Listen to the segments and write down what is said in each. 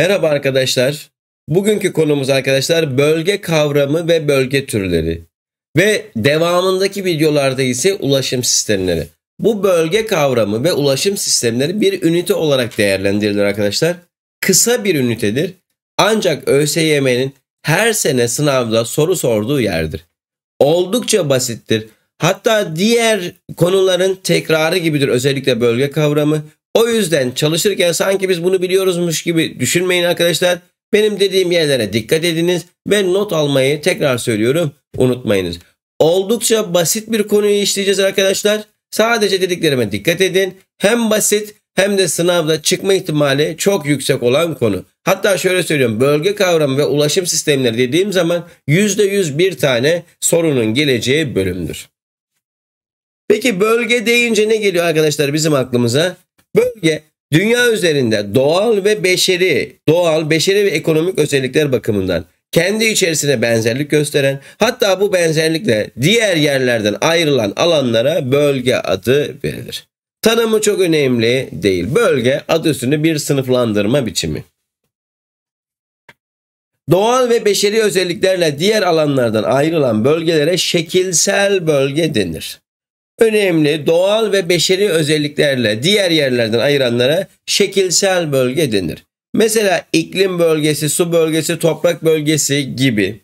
Merhaba arkadaşlar. Bugünkü konumuz arkadaşlar bölge kavramı ve bölge türleri. Ve devamındaki videolarda ise ulaşım sistemleri. Bu bölge kavramı ve ulaşım sistemleri bir ünite olarak değerlendirilir arkadaşlar. Kısa bir ünitedir. Ancak ÖSYM'nin her sene sınavda soru sorduğu yerdir. Oldukça basittir. Hatta diğer konuların tekrarı gibidir özellikle bölge kavramı. O yüzden çalışırken sanki biz bunu biliyoruzmuş gibi düşünmeyin arkadaşlar. Benim dediğim yerlere dikkat ediniz ve not almayı tekrar söylüyorum unutmayınız. Oldukça basit bir konuyu işleyeceğiz arkadaşlar. Sadece dediklerime dikkat edin. Hem basit hem de sınavda çıkma ihtimali çok yüksek olan konu. Hatta şöyle söylüyorum bölge kavramı ve ulaşım sistemleri dediğim zaman %100 bir tane sorunun geleceği bölümdür. Peki bölge deyince ne geliyor arkadaşlar bizim aklımıza? Bölge dünya üzerinde doğal ve beşeri, doğal, beşeri ve ekonomik özellikler bakımından kendi içerisine benzerlik gösteren hatta bu benzerlikle diğer yerlerden ayrılan alanlara bölge adı verilir. Tanımı çok önemli değil. Bölge adı üstünde bir sınıflandırma biçimi. Doğal ve beşeri özelliklerle diğer alanlardan ayrılan bölgelere şekilsel bölge denir önemli doğal ve beşeri özelliklerle diğer yerlerden ayıranlara şekilsel bölge denir. Mesela iklim bölgesi, su bölgesi, toprak bölgesi gibi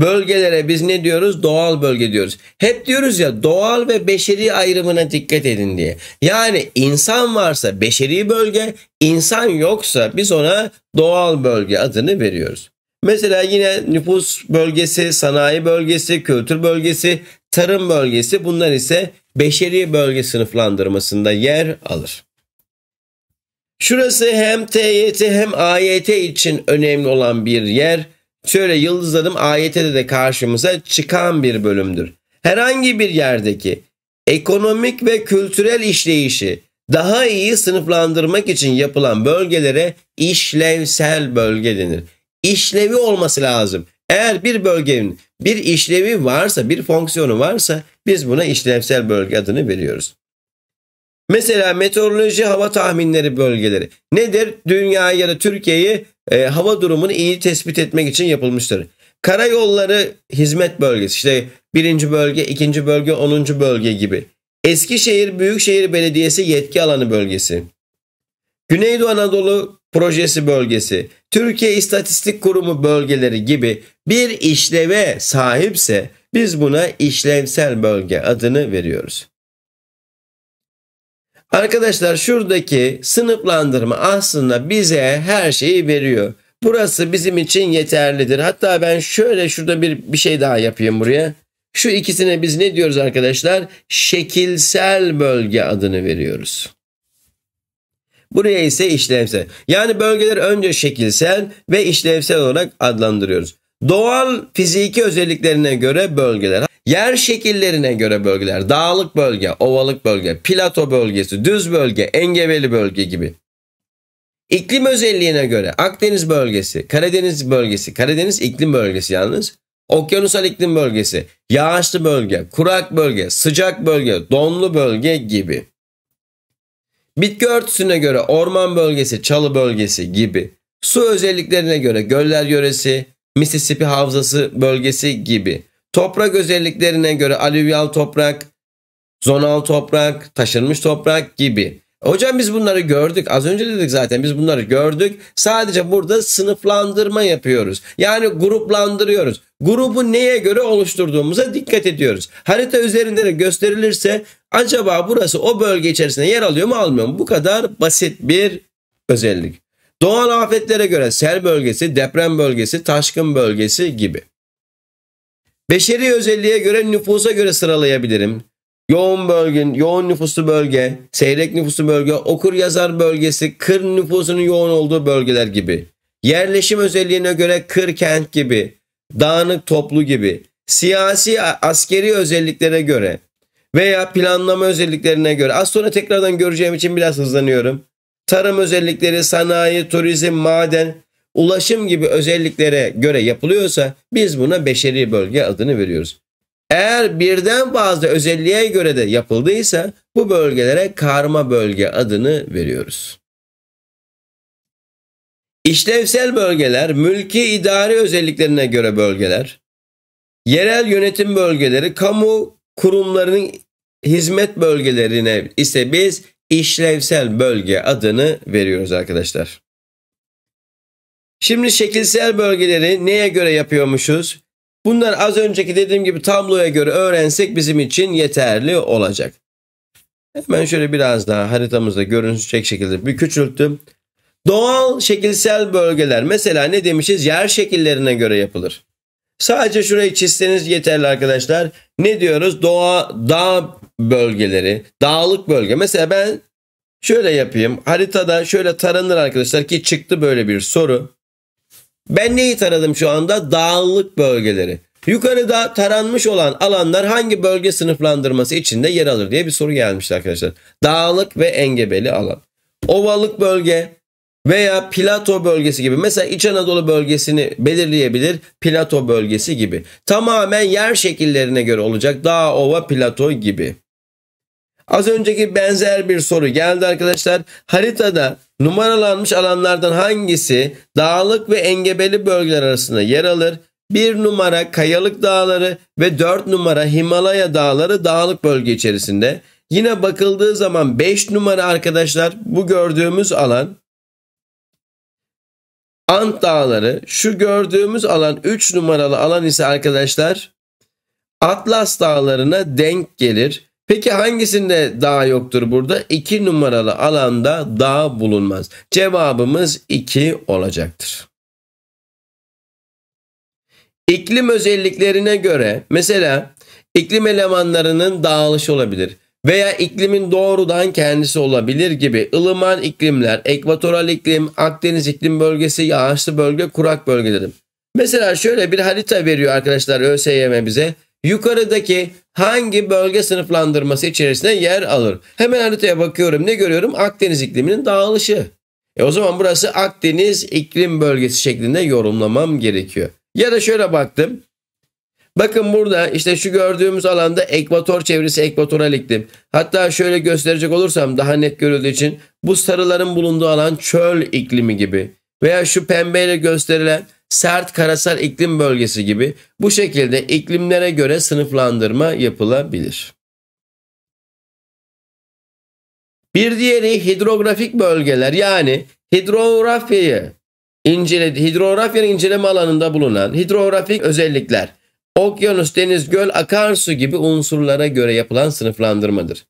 bölgelere biz ne diyoruz? Doğal bölge diyoruz. Hep diyoruz ya doğal ve beşeri ayrımına dikkat edin diye. Yani insan varsa beşeri bölge, insan yoksa biz ona doğal bölge adını veriyoruz. Mesela yine nüfus bölgesi, sanayi bölgesi, kültür bölgesi, tarım bölgesi bunlar ise beşeri bölge sınıflandırmasında yer alır. Şurası hem TYT hem AYT için önemli olan bir yer. Şöyle yıldızladım AYT'de de karşımıza çıkan bir bölümdür. Herhangi bir yerdeki ekonomik ve kültürel işleyişi daha iyi sınıflandırmak için yapılan bölgelere işlevsel bölge denir. İşlevi olması lazım. Eğer bir bölgenin bir işlevi varsa, bir fonksiyonu varsa biz buna işlevsel bölge adını veriyoruz. Mesela meteoroloji hava tahminleri bölgeleri nedir? Dünyayı ya da Türkiye'yi e, hava durumunu iyi tespit etmek için yapılmıştır. Karayolları hizmet bölgesi işte birinci bölge, ikinci bölge, onuncu bölge gibi. Eskişehir Büyükşehir Belediyesi yetki alanı bölgesi. Güneydoğu Anadolu projesi bölgesi, Türkiye İstatistik Kurumu bölgeleri gibi bir işleve sahipse biz buna işlevsel bölge adını veriyoruz. Arkadaşlar şuradaki sınıflandırma aslında bize her şeyi veriyor. Burası bizim için yeterlidir. Hatta ben şöyle şurada bir, bir şey daha yapayım buraya. Şu ikisine biz ne diyoruz arkadaşlar? Şekilsel bölge adını veriyoruz. Buraya ise işlevsel. Yani bölgeler önce şekilsel ve işlevsel olarak adlandırıyoruz. Doğal fiziki özelliklerine göre bölgeler, yer şekillerine göre bölgeler, dağlık bölge, ovalık bölge, plato bölgesi, düz bölge, engebeli bölge gibi. İklim özelliğine göre Akdeniz bölgesi, Karadeniz bölgesi, Karadeniz iklim bölgesi yalnız. Okyanusal iklim bölgesi, yağışlı bölge, kurak bölge, sıcak bölge, donlu bölge gibi. Bitki örtüsüne göre orman bölgesi, çalı bölgesi gibi. Su özelliklerine göre göller yöresi, Mississippi havzası bölgesi gibi. Toprak özelliklerine göre alüvyal toprak, zonal toprak, taşınmış toprak gibi. Hocam biz bunları gördük. Az önce dedik zaten biz bunları gördük. Sadece burada sınıflandırma yapıyoruz. Yani gruplandırıyoruz. Grubu neye göre oluşturduğumuza dikkat ediyoruz. Harita üzerinde de gösterilirse Acaba burası o bölge içerisinde yer alıyor mu almıyor mu? Bu kadar basit bir özellik. Doğal afetlere göre sel bölgesi, deprem bölgesi, taşkın bölgesi gibi. Beşeri özelliğe göre nüfusa göre sıralayabilirim. Yoğun bölgün, yoğun nüfuslu bölge, seyrek nüfuslu bölge, okur yazar bölgesi, kır nüfusunun yoğun olduğu bölgeler gibi. Yerleşim özelliğine göre kır kent gibi, dağınık toplu gibi. Siyasi askeri özelliklere göre veya planlama özelliklerine göre. Az sonra tekrardan göreceğim için biraz hızlanıyorum. Tarım özellikleri, sanayi, turizm, maden, ulaşım gibi özelliklere göre yapılıyorsa biz buna beşeri bölge adını veriyoruz. Eğer birden fazla özelliğe göre de yapıldıysa bu bölgelere karma bölge adını veriyoruz. İşlevsel bölgeler, mülki idari özelliklerine göre bölgeler, yerel yönetim bölgeleri, kamu kurumlarının hizmet bölgelerine ise biz işlevsel bölge adını veriyoruz arkadaşlar. Şimdi şekilsel bölgeleri neye göre yapıyormuşuz? Bunlar az önceki dediğim gibi tabloya göre öğrensek bizim için yeterli olacak. Hemen şöyle biraz daha haritamızda görünecek şekilde bir küçülttüm. Doğal şekilsel bölgeler mesela ne demişiz? Yer şekillerine göre yapılır. Sadece şurayı çizseniz yeterli arkadaşlar. Ne diyoruz? Doğa, dağ bölgeleri, dağlık bölge. Mesela ben şöyle yapayım. Haritada şöyle taranır arkadaşlar ki çıktı böyle bir soru. Ben neyi taradım şu anda? Dağlık bölgeleri. Yukarıda taranmış olan alanlar hangi bölge sınıflandırması içinde yer alır diye bir soru gelmişti arkadaşlar. Dağlık ve engebeli alan. Ovalık bölge veya plato bölgesi gibi. Mesela İç Anadolu bölgesini belirleyebilir plato bölgesi gibi. Tamamen yer şekillerine göre olacak dağ, ova, plato gibi. Az önceki benzer bir soru geldi arkadaşlar. Haritada numaralanmış alanlardan hangisi dağlık ve engebeli bölgeler arasında yer alır? 1 numara Kayalık Dağları ve 4 numara Himalaya Dağları dağlık bölge içerisinde. Yine bakıldığı zaman 5 numara arkadaşlar bu gördüğümüz alan Ant Dağları. Şu gördüğümüz alan 3 numaralı alan ise arkadaşlar Atlas Dağları'na denk gelir. Peki hangisinde dağ yoktur burada? 2 numaralı alanda dağ bulunmaz. Cevabımız 2 olacaktır. İklim özelliklerine göre mesela iklim elemanlarının dağılışı olabilir veya iklimin doğrudan kendisi olabilir gibi ılıman iklimler, ekvatoral iklim, Akdeniz iklim bölgesi, yağışlı bölge, kurak bölgelerim. Mesela şöyle bir harita veriyor arkadaşlar ÖSYM bize yukarıdaki hangi bölge sınıflandırması içerisinde yer alır? Hemen haritaya bakıyorum. Ne görüyorum? Akdeniz ikliminin dağılışı. E o zaman burası Akdeniz iklim bölgesi şeklinde yorumlamam gerekiyor. Ya da şöyle baktım. Bakın burada işte şu gördüğümüz alanda ekvator çevresi ekvatoral iklim. Hatta şöyle gösterecek olursam daha net görüldüğü için bu sarıların bulunduğu alan çöl iklimi gibi. Veya şu pembeyle gösterilen sert karasal iklim bölgesi gibi bu şekilde iklimlere göre sınıflandırma yapılabilir. Bir diğeri hidrografik bölgeler yani hidrografyayı inceledi, hidrografyanın inceleme alanında bulunan hidrografik özellikler okyanus, deniz, göl, akarsu gibi unsurlara göre yapılan sınıflandırmadır.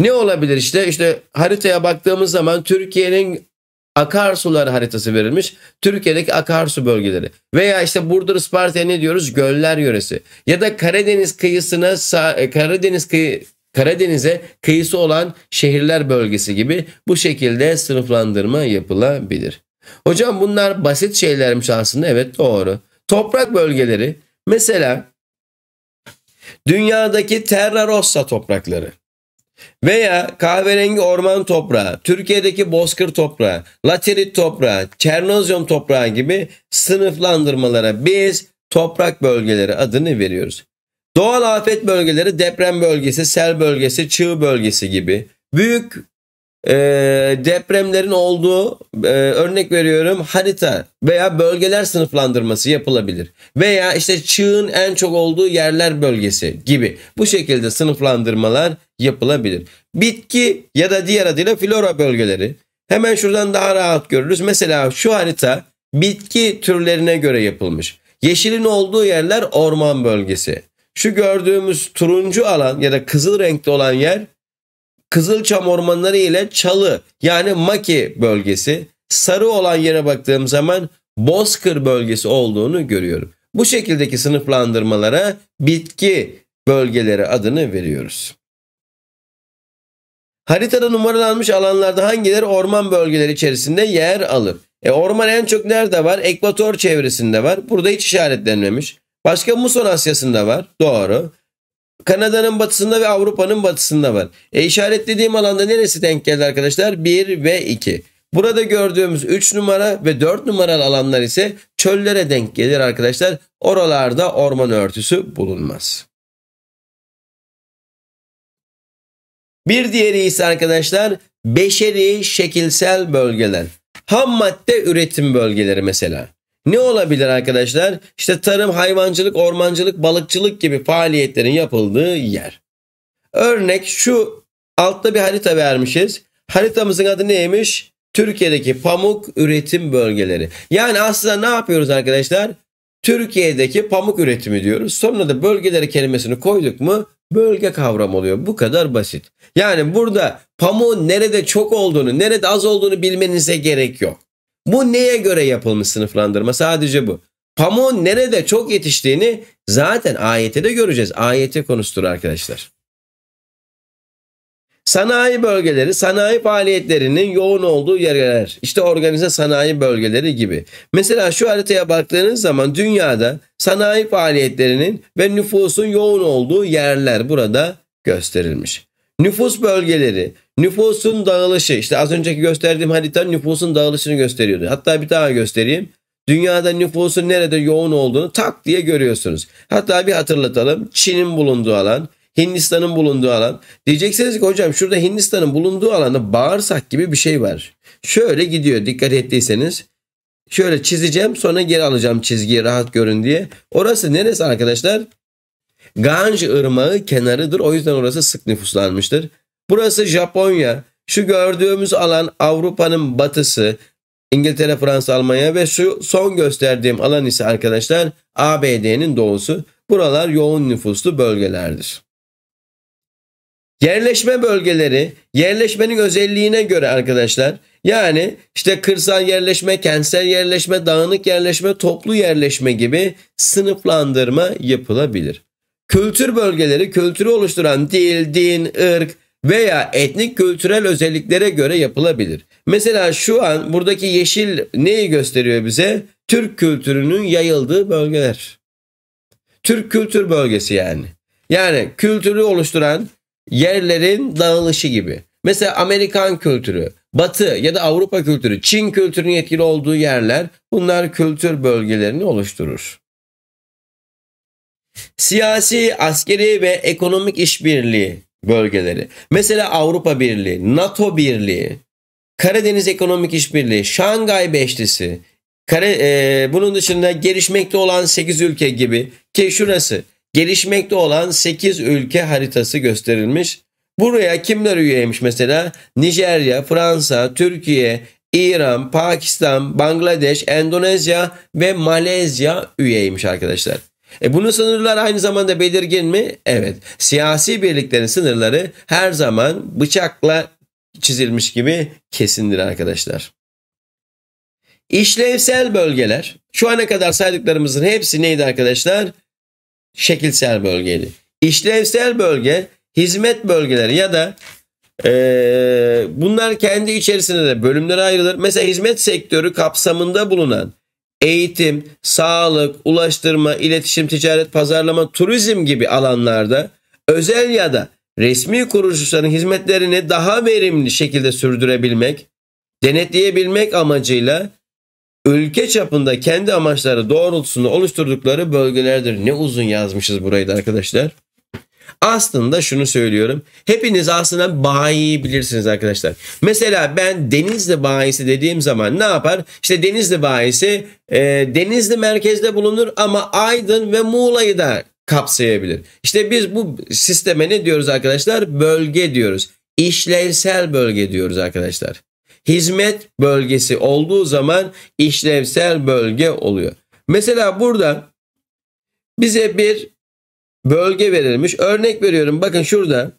Ne olabilir işte? İşte haritaya baktığımız zaman Türkiye'nin akarsular haritası verilmiş. Türkiye'deki akarsu bölgeleri veya işte Burdur Isparta'ya ne diyoruz? Göller yöresi. Ya da Karadeniz kıyısına e, Karadeniz kıyı Karadeniz'e kıyısı olan şehirler bölgesi gibi bu şekilde sınıflandırma yapılabilir. Hocam bunlar basit şeylermiş aslında evet doğru. Toprak bölgeleri mesela dünyadaki terra rossa toprakları veya kahverengi orman toprağı, Türkiye'deki bozkır toprağı, laterit toprağı, çernozyum toprağı gibi sınıflandırmalara biz toprak bölgeleri adını veriyoruz. Doğal afet bölgeleri deprem bölgesi, sel bölgesi, çığ bölgesi gibi büyük e, depremlerin olduğu e, örnek veriyorum harita veya bölgeler sınıflandırması yapılabilir. Veya işte çığın en çok olduğu yerler bölgesi gibi bu şekilde sınıflandırmalar yapılabilir. Bitki ya da diğer adıyla flora bölgeleri. Hemen şuradan daha rahat görürüz. Mesela şu harita bitki türlerine göre yapılmış. Yeşilin olduğu yerler orman bölgesi. Şu gördüğümüz turuncu alan ya da kızıl renkli olan yer Kızılçam ormanları ile çalı yani maki bölgesi. Sarı olan yere baktığım zaman bozkır bölgesi olduğunu görüyorum. Bu şekildeki sınıflandırmalara bitki bölgeleri adını veriyoruz. Haritada numaralanmış alanlarda hangileri orman bölgeleri içerisinde yer alır? E orman en çok nerede var? Ekvator çevresinde var. Burada hiç işaretlenmemiş. Başka Muson Asya'sında var. Doğru. Kanada'nın batısında ve Avrupa'nın batısında var. E işaretlediğim alanda neresi denk geldi arkadaşlar? 1 ve 2. Burada gördüğümüz 3 numara ve 4 numaralı alanlar ise çöllere denk gelir arkadaşlar. Oralarda orman örtüsü bulunmaz. Bir diğeri ise arkadaşlar beşeri şekilsel bölgeler. Ham madde üretim bölgeleri mesela. Ne olabilir arkadaşlar? İşte tarım, hayvancılık, ormancılık, balıkçılık gibi faaliyetlerin yapıldığı yer. Örnek şu altta bir harita vermişiz. Haritamızın adı neymiş? Türkiye'deki pamuk üretim bölgeleri. Yani aslında ne yapıyoruz arkadaşlar? Türkiye'deki pamuk üretimi diyoruz. Sonra da bölgeleri kelimesini koyduk mu bölge kavramı oluyor. Bu kadar basit. Yani burada pamuğun nerede çok olduğunu, nerede az olduğunu bilmenize gerek yok. Bu neye göre yapılmış sınıflandırma? Sadece bu. Pamuğun nerede çok yetiştiğini zaten ayette de göreceğiz. Ayete konuştur arkadaşlar. Sanayi bölgeleri, sanayi faaliyetlerinin yoğun olduğu yerler. İşte organize sanayi bölgeleri gibi. Mesela şu haritaya baktığınız zaman dünyada sanayi faaliyetlerinin ve nüfusun yoğun olduğu yerler burada gösterilmiş. Nüfus bölgeleri, nüfusun dağılışı. İşte az önceki gösterdiğim harita nüfusun dağılışını gösteriyordu. Hatta bir daha göstereyim. Dünyada nüfusun nerede yoğun olduğunu tak diye görüyorsunuz. Hatta bir hatırlatalım. Çin'in bulunduğu alan, Hindistan'ın bulunduğu alan. Diyeceksiniz ki hocam şurada Hindistan'ın bulunduğu alanda bağırsak gibi bir şey var. Şöyle gidiyor dikkat ettiyseniz. Şöyle çizeceğim sonra geri alacağım çizgiyi rahat görün diye. Orası neresi arkadaşlar? Ganj ırmağı kenarıdır. O yüzden orası sık nüfuslanmıştır. Burası Japonya. Şu gördüğümüz alan Avrupa'nın batısı. İngiltere, Fransa, Almanya ve şu son gösterdiğim alan ise arkadaşlar ABD'nin doğusu. Buralar yoğun nüfuslu bölgelerdir. Yerleşme bölgeleri yerleşmenin özelliğine göre arkadaşlar yani işte kırsal yerleşme, kentsel yerleşme, dağınık yerleşme, toplu yerleşme gibi sınıflandırma yapılabilir. Kültür bölgeleri kültürü oluşturan dil, din, ırk veya etnik kültürel özelliklere göre yapılabilir. Mesela şu an buradaki yeşil neyi gösteriyor bize? Türk kültürünün yayıldığı bölgeler. Türk kültür bölgesi yani. Yani kültürü oluşturan yerlerin dağılışı gibi. Mesela Amerikan kültürü, Batı ya da Avrupa kültürü, Çin kültürünün etkili olduğu yerler bunlar kültür bölgelerini oluşturur. Siyasi, askeri ve ekonomik işbirliği bölgeleri. Mesela Avrupa Birliği, NATO Birliği, Karadeniz Ekonomik İşbirliği, Şangay Beşlisi, Kare, e, bunun dışında gelişmekte olan 8 ülke gibi ki şurası gelişmekte olan 8 ülke haritası gösterilmiş. Buraya kimler üyeymiş mesela? Nijerya, Fransa, Türkiye, İran, Pakistan, Bangladeş, Endonezya ve Malezya üyeymiş arkadaşlar. E bunun sınırları aynı zamanda belirgin mi? Evet. Siyasi birliklerin sınırları her zaman bıçakla çizilmiş gibi kesindir arkadaşlar. İşlevsel bölgeler. Şu ana kadar saydıklarımızın hepsi neydi arkadaşlar? şekilsel bölgeydi. İşlevsel bölge hizmet bölgeleri ya da e, bunlar kendi içerisinde de bölümlere ayrılır. Mesela hizmet sektörü kapsamında bulunan eğitim, sağlık, ulaştırma, iletişim, ticaret, pazarlama, turizm gibi alanlarda özel ya da resmi kuruluşların hizmetlerini daha verimli şekilde sürdürebilmek, denetleyebilmek amacıyla ülke çapında kendi amaçları doğrultusunda oluşturdukları bölgelerdir. Ne uzun yazmışız burayı da arkadaşlar. Aslında şunu söylüyorum. Hepiniz aslında bayi bilirsiniz arkadaşlar. Mesela ben Denizli bayisi dediğim zaman ne yapar? İşte Denizli bayisi e, Denizli merkezde bulunur ama Aydın ve Muğla'yı da kapsayabilir. İşte biz bu sisteme ne diyoruz arkadaşlar? Bölge diyoruz. İşlevsel bölge diyoruz arkadaşlar hizmet bölgesi olduğu zaman işlevsel bölge oluyor. Mesela burada bize bir bölge verilmiş. Örnek veriyorum bakın şurada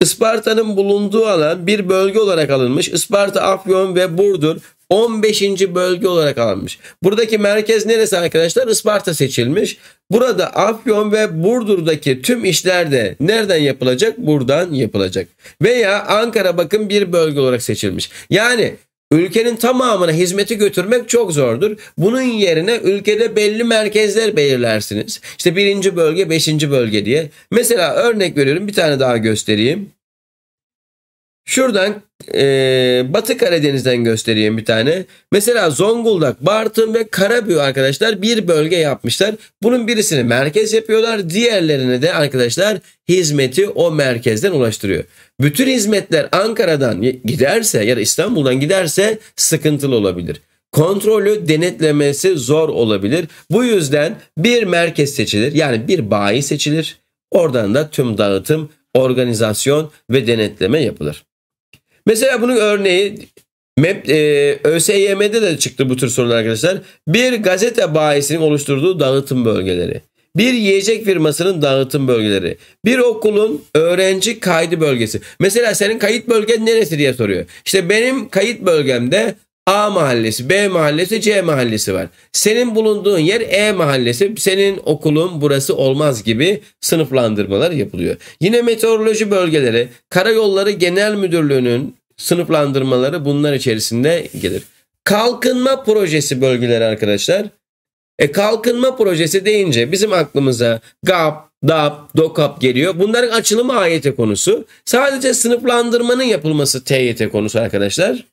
Isparta'nın bulunduğu alan bir bölge olarak alınmış. Isparta, Afyon ve Burdur 15. bölge olarak alınmış. Buradaki merkez neresi arkadaşlar? Isparta seçilmiş. Burada Afyon ve Burdur'daki tüm işler de nereden yapılacak? Buradan yapılacak. Veya Ankara bakın bir bölge olarak seçilmiş. Yani Ülkenin tamamına hizmeti götürmek çok zordur. Bunun yerine ülkede belli merkezler belirlersiniz. İşte birinci bölge, beşinci bölge diye. Mesela örnek veriyorum bir tane daha göstereyim. Şuradan e, Batı Karadeniz'den göstereyim bir tane. Mesela Zonguldak, Bartın ve Karabük arkadaşlar bir bölge yapmışlar. Bunun birisini merkez yapıyorlar. Diğerlerine de arkadaşlar hizmeti o merkezden ulaştırıyor. Bütün hizmetler Ankara'dan giderse ya da İstanbul'dan giderse sıkıntılı olabilir. Kontrolü denetlemesi zor olabilir. Bu yüzden bir merkez seçilir. Yani bir bayi seçilir. Oradan da tüm dağıtım, organizasyon ve denetleme yapılır. Mesela bunun örneği MEP, e, ÖSYM'de de çıktı bu tür sorular arkadaşlar. Bir gazete bayisinin oluşturduğu dağıtım bölgeleri. Bir yiyecek firmasının dağıtım bölgeleri. Bir okulun öğrenci kaydı bölgesi. Mesela senin kayıt bölgen neresi diye soruyor. İşte benim kayıt bölgemde A mahallesi, B mahallesi, C mahallesi var. Senin bulunduğun yer E mahallesi, senin okulun burası olmaz gibi sınıflandırmalar yapılıyor. Yine meteoroloji bölgeleri, karayolları genel müdürlüğünün sınıflandırmaları bunlar içerisinde gelir. Kalkınma projesi bölgeleri arkadaşlar. E kalkınma projesi deyince bizim aklımıza GAP, DAP, DOKAP geliyor. Bunların açılımı AYT konusu. Sadece sınıflandırmanın yapılması TYT konusu arkadaşlar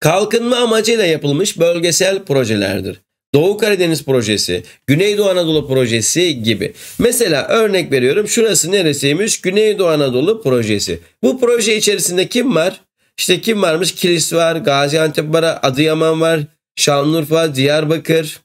kalkınma amacıyla yapılmış bölgesel projelerdir. Doğu Karadeniz projesi, Güneydoğu Anadolu projesi gibi. Mesela örnek veriyorum şurası neresiymiş? Güneydoğu Anadolu projesi. Bu proje içerisinde kim var? İşte kim varmış? Kilis var, Gaziantep var, Adıyaman var, Şanlıurfa, Diyarbakır,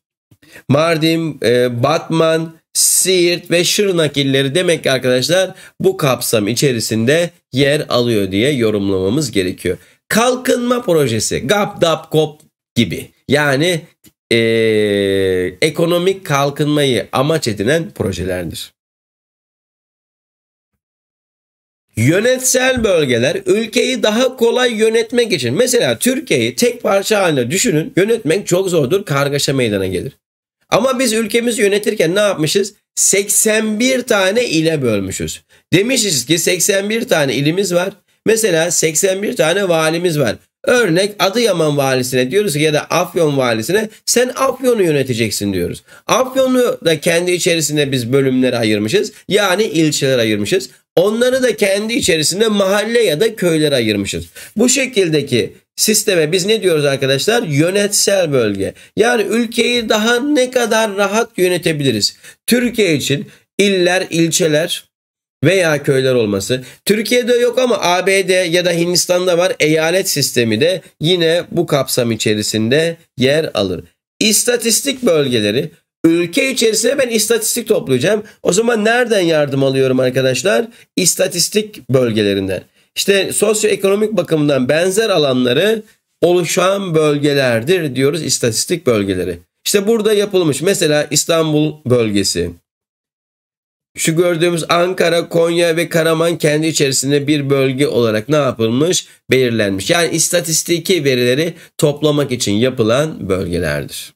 Mardin, e, Batman, Siirt ve Şırnak illeri demek ki arkadaşlar bu kapsam içerisinde yer alıyor diye yorumlamamız gerekiyor kalkınma projesi GAPDAP GOP gibi yani e, ekonomik kalkınmayı amaç edinen projelerdir. Yönetsel bölgeler ülkeyi daha kolay yönetmek için. Mesela Türkiye'yi tek parça haline düşünün. Yönetmek çok zordur. Kargaşa meydana gelir. Ama biz ülkemizi yönetirken ne yapmışız? 81 tane ile bölmüşüz. Demişiz ki 81 tane ilimiz var. Mesela 81 tane valimiz var. Örnek Adıyaman valisine diyoruz ki ya da Afyon valisine sen Afyon'u yöneteceksin diyoruz. Afyon'u da kendi içerisinde biz bölümlere ayırmışız. Yani ilçeler ayırmışız. Onları da kendi içerisinde mahalle ya da köylere ayırmışız. Bu şekildeki sisteme biz ne diyoruz arkadaşlar? Yönetsel bölge. Yani ülkeyi daha ne kadar rahat yönetebiliriz? Türkiye için iller, ilçeler, veya köyler olması. Türkiye'de yok ama ABD ya da Hindistan'da var. Eyalet sistemi de yine bu kapsam içerisinde yer alır. İstatistik bölgeleri Ülke içerisinde ben istatistik toplayacağım. O zaman nereden yardım alıyorum arkadaşlar? İstatistik bölgelerinden. İşte sosyoekonomik bakımdan benzer alanları oluşan bölgelerdir diyoruz istatistik bölgeleri. İşte burada yapılmış mesela İstanbul bölgesi, şu gördüğümüz Ankara, Konya ve Karaman kendi içerisinde bir bölge olarak ne yapılmış? Belirlenmiş. Yani istatistiki verileri toplamak için yapılan bölgelerdir.